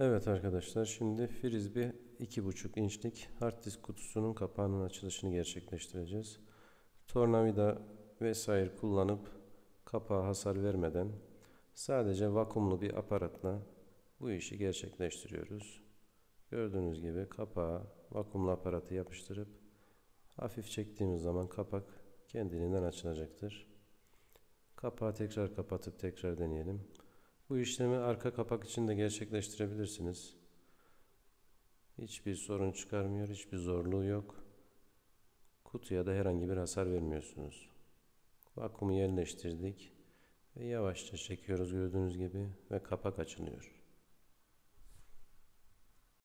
Evet arkadaşlar şimdi frisbee 2.5 inçlik hard disk kutusunun kapağının açılışını gerçekleştireceğiz. Tornavida vesaire kullanıp kapağa hasar vermeden sadece vakumlu bir aparatla bu işi gerçekleştiriyoruz. Gördüğünüz gibi kapağa vakumlu aparatı yapıştırıp hafif çektiğimiz zaman kapak kendiliğinden açılacaktır. Kapağı tekrar kapatıp tekrar deneyelim. Bu işlemi arka kapak içinde gerçekleştirebilirsiniz. Hiçbir sorun çıkarmıyor, hiçbir zorluğu yok. Kutuya da herhangi bir hasar vermiyorsunuz. Vakumu yerleştirdik ve yavaşça çekiyoruz gördüğünüz gibi ve kapak açılıyor.